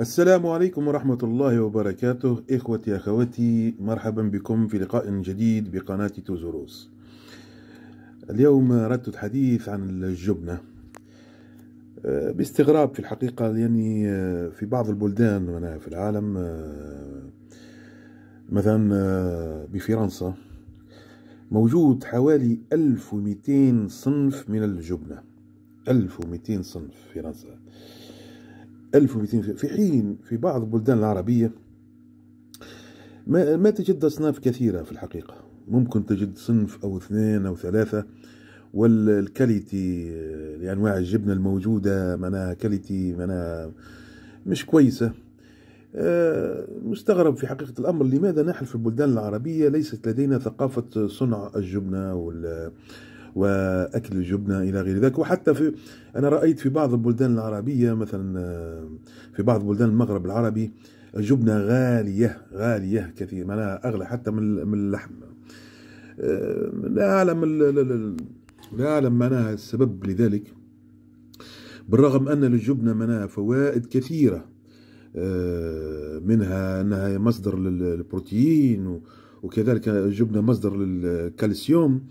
السلام عليكم ورحمة الله وبركاته إخوتي أخواتي مرحبا بكم في لقاء جديد بقناة توزوروس اليوم أردت الحديث عن الجبنة آه، باستغراب في الحقيقة لأني يعني، آه، في بعض البلدان وأنا في العالم آه، مثلا بفرنسا موجود حوالي 1200 صنف من الجبنة 1200 صنف في فرنسا 1200 في حين في بعض البلدان العربية ما, ما تجد أصناف كثيرة في الحقيقة ممكن تجد صنف أو اثنين أو ثلاثة والكاليتي لأنواع الجبنة الموجودة معناها كاليتي معناها مش كويسة آه، مستغرب في حقيقة الأمر لماذا نحن في البلدان العربية ليست لدينا ثقافة صنع الجبنة وال واكل الجبنه الى غير ذلك وحتى في انا رايت في بعض البلدان العربيه مثلا آه، في بعض بلدان المغرب العربي الجبنه غاليه غاليه كثير معناها اغلى حتى من من اللحم آه، لا اعلم لا اعلم معناها السبب لذلك بالرغم ان للجبنه معناها فوائد كثيره آه، منها انها مصدر للبروتين وكذلك الجبنه مصدر للكالسيوم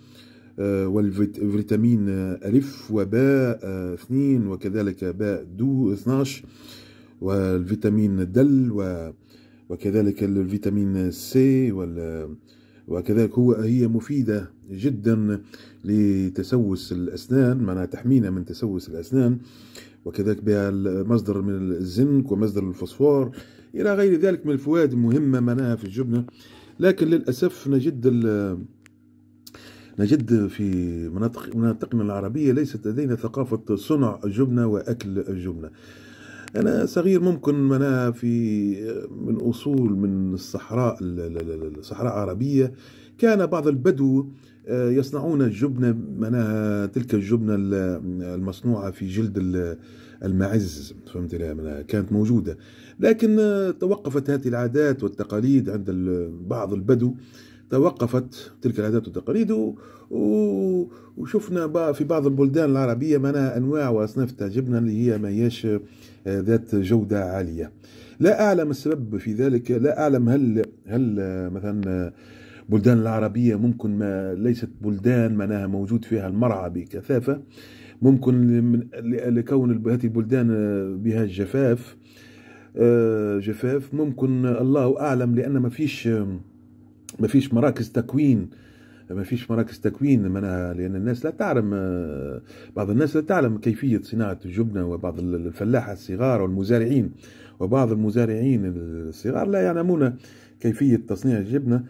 والفيتامين ألف وباء اثنين وكذلك باء دو 12 والفيتامين دل وكذلك الفيتامين سي وال وكذلك هو هي مفيدة جدا لتسوس الأسنان معناها تحمينا من تسوس الأسنان وكذلك بها مصدر من الزنك ومصدر الفوسفور إلى غير ذلك من الفوائد المهمة معناها في الجبنة لكن للأسف نجد نجد في مناطق مناطقنا العربية ليست لدينا ثقافة صنع الجبنة وأكل الجبنة أنا صغير ممكن أنا في من أصول من الصحراء الصحراء العربية كان بعض البدو آه، يصنعون الجبنة منها تلك الجبنة المصنوعة في جلد المعز فهمت كانت موجودة لكن آه، توقفت هذه العادات والتقاليد عند بعض البدو توقفت تلك العادات والتقاليد وشفنا في بعض البلدان العربية منا أنواع وأصناف تعجبنا اللي هي ما هيش آه، ذات جودة عالية لا أعلم السبب في ذلك لا أعلم هل هل آه، مثلا آه، بلدان العربية ممكن ما ليست بلدان معناها موجود فيها المرعى بكثافة ممكن لكون هذه البلدان بها الجفاف جفاف ممكن الله أعلم لأن ما فيش ما فيش مراكز تكوين ما فيش مراكز تكوين منها لان الناس لا تعلم بعض الناس لا تعلم كيفيه صناعه الجبنه وبعض الفلاحه الصغار والمزارعين وبعض المزارعين الصغار لا يعلمون كيفيه تصنيع الجبنه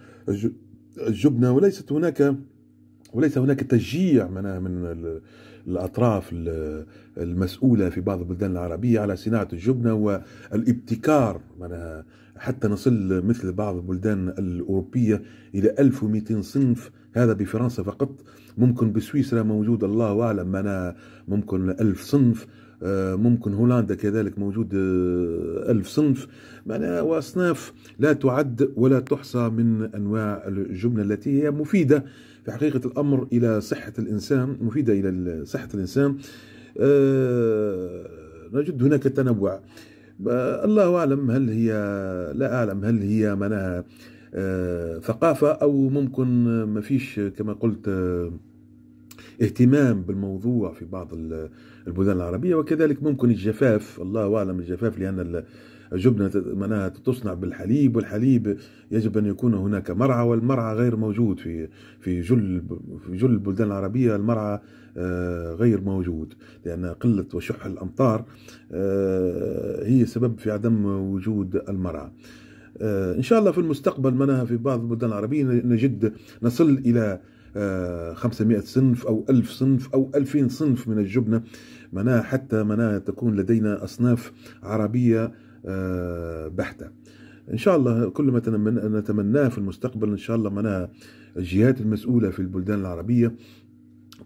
الجبنه وليست هناك وليس هناك تشجيع من من الأطراف المسؤولة في بعض البلدان العربية على صناعة الجبنة والابتكار حتى نصل مثل بعض البلدان الأوروبية إلى 1200 صنف هذا بفرنسا فقط ممكن بسويسرا موجود الله أعلم أنا ممكن ألف صنف آه، ممكن هولندا كذلك موجود آه، ألف صنف معناها وأصناف لا تعد ولا تحصى من أنواع الجبنة التي هي مفيدة في حقيقة الأمر إلى صحة الإنسان مفيدة إلى صحة الإنسان آه، نجد هناك تنوع الله أعلم هل هي لا أعلم هل هي معناها ثقافة أو ممكن ما فيش كما قلت اهتمام بالموضوع في بعض البلدان العربية وكذلك ممكن الجفاف الله أعلم الجفاف لأن الجبنة معناها تصنع بالحليب والحليب يجب أن يكون هناك مرعى والمرعى غير موجود في في جل في جل البلدان العربية المرعى آه، غير موجود لأن قلة وشح الأمطار آه، هي سبب في عدم وجود المرعى آه، ان شاء الله في المستقبل منها في بعض البلدان العربيه نجد نصل الى 500 آه، صنف أو 1000 صنف أو 2000 صنف من الجبنة معناها حتى معناها تكون لدينا أصناف عربية آه، بحتة ان شاء الله كل ما نتمناه في المستقبل ان شاء الله معناها الجهات المسؤوله في البلدان العربيه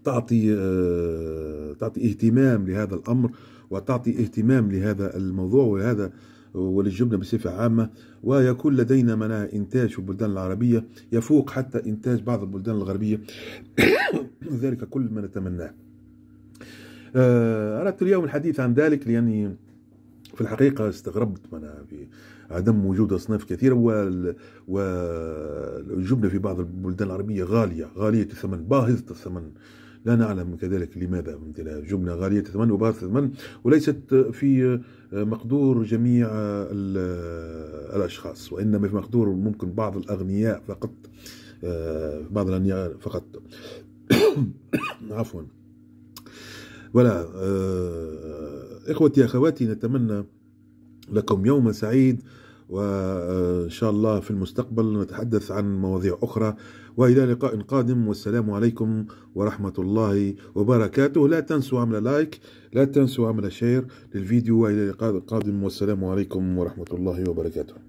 تعطي آه، تعطي اهتمام لهذا الامر وتعطي اهتمام لهذا الموضوع وهذا وللجبنة بصفة عامة ويكون لدينا مناعة إنتاج في البلدان العربية يفوق حتى إنتاج بعض البلدان الغربية ذلك كل ما نتمناه آه، أردت اليوم الحديث عن ذلك لأني في الحقيقة استغربت منها في عدم وجود أصناف كثيرة والجبنة في بعض البلدان العربية غالية غالية الثمن باهظة الثمن لا نعلم كذلك لماذا مثل جملة غالية الثمن وبار الثمن وليست في مقدور جميع الأشخاص وإنما في مقدور ممكن بعض الأغنياء فقط آه، بعض الأغنياء فقط عفوا ولا آه، إخوتي أخواتي نتمنى لكم يوم سعيد وإن شاء الله في المستقبل نتحدث عن مواضيع أخرى وإلى لقاء قادم والسلام عليكم ورحمة الله وبركاته لا تنسوا عمل لايك لا تنسوا عمل شير للفيديو وإلى لقاء قادم والسلام عليكم ورحمة الله وبركاته